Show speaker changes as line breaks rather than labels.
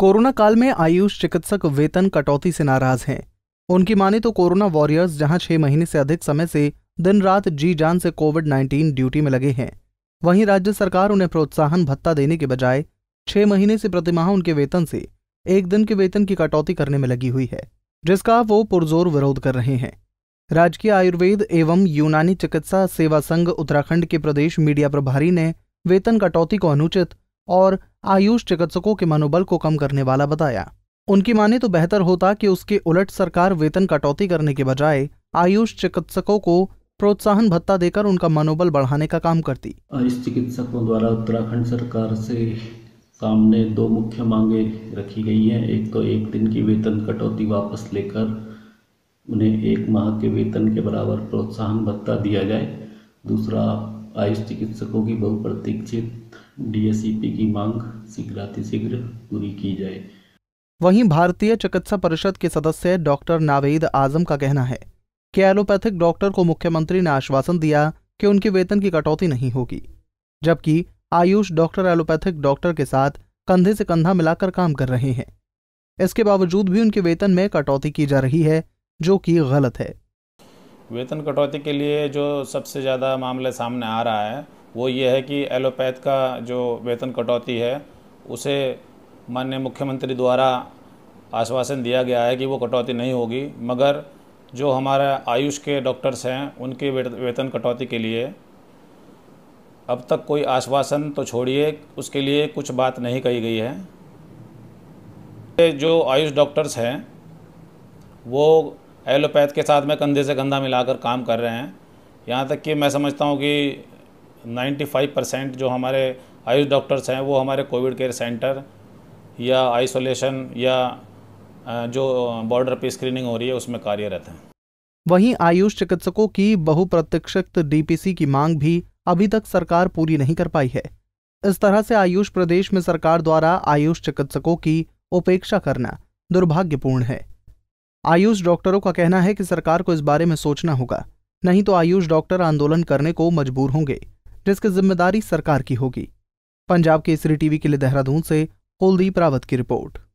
corona काल में आयुष चिकित्सक वेतन कटौती से नाराज हैं उनकी माने तो कोरोना वॉरियर्स जहां छह महीने से अधिक समय से दिन रात जी जान से कोविड 19 ड्यूटी में लगे हैं वहीं राज्य सरकार उन्हें प्रोत्साहन भत्ता देने के बजाय छह महीने से प्रतिमाह उनके वेतन से एक दिन के वेतन की कटौती करने में लगी हुई है जिसका वो पुरजोर विरोध कर रहे हैं राजकीय आयुर्वेद एवं यूनानी चिकित्सा सेवा संघ उत्तराखंड के प्रदेश मीडिया प्रभारी ने वेतन कटौती को अनुचित और आयुष चिकित्सकों के मनोबल को कम करने वाला बताया उनकी माने तो बेहतर होता कि उसके उलट सरकार वेतन कटौती करने के बजाय आयुष चिकित्सकों को प्रोत्साहन भत्ता देकर उनका मनोबल बढ़ाने का काम करती
आयुष चिकित्सकों द्वारा उत्तराखंड सरकार से सामने दो मुख्य मांगे रखी गई हैं एक तो एक दिन की वेतन कटौती वापस लेकर उन्हें एक माह के वेतन के बराबर प्रोत्साहन भत्ता दिया जाए दूसरा आयुष चिकित्सकों की बहुप्रतीक्षित डीएससीपी e की मांग शीघ्रातिशीघ्र पूरी की जाए
वहीं भारतीय चिकित्सा परिषद के सदस्य डॉक्टर नावेद आजम का कहना है कि एलोपैथिक डॉक्टर को मुख्यमंत्री ने आश्वासन दिया कि उनके वेतन की कटौती नहीं होगी जबकि आयुष डॉक्टर एलोपैथिक डॉक्टर के साथ कंधे से कंधा मिलाकर काम कर रहे हैं इसके बावजूद भी उनके वेतन में कटौती की जा रही है जो कि गलत है
वेतन कटौती के लिए जो सबसे ज़्यादा मामले सामने आ रहा है वो ये है कि एलोपैथ का जो वेतन कटौती है उसे माननीय मुख्यमंत्री द्वारा आश्वासन दिया गया है कि वो कटौती नहीं होगी मगर जो हमारे आयुष के डॉक्टर्स हैं उनके वेतन कटौती के लिए अब तक कोई आश्वासन तो छोड़िए उसके लिए कुछ बात नहीं कही गई है जो आयुष डॉक्टर्स हैं वो एलोपैथ के साथ में कंधे से कंधा मिलाकर काम कर रहे हैं यहाँ तक कि मैं समझता हूँ कि 95 परसेंट जो हमारे आयुष डॉक्टर्स हैं वो हमारे कोविड केयर सेंटर या आइसोलेशन या जो बॉर्डर पे स्क्रीनिंग हो रही है उसमें कार्यरत हैं
वहीं आयुष चिकित्सकों की बहुप्रतीक्षित डीपीसी की मांग भी अभी तक सरकार पूरी नहीं कर पाई है इस तरह से आयुष प्रदेश में सरकार द्वारा आयुष चिकित्सकों की उपेक्षा करना दुर्भाग्यपूर्ण है आयुष डॉक्टरों का कहना है कि सरकार को इस बारे में सोचना होगा नहीं तो आयुष डॉक्टर आंदोलन करने को मजबूर होंगे जिसकी जिम्मेदारी सरकार की होगी पंजाब केसरी टीवी के लिए देहरादून से कुलदीप रावत की रिपोर्ट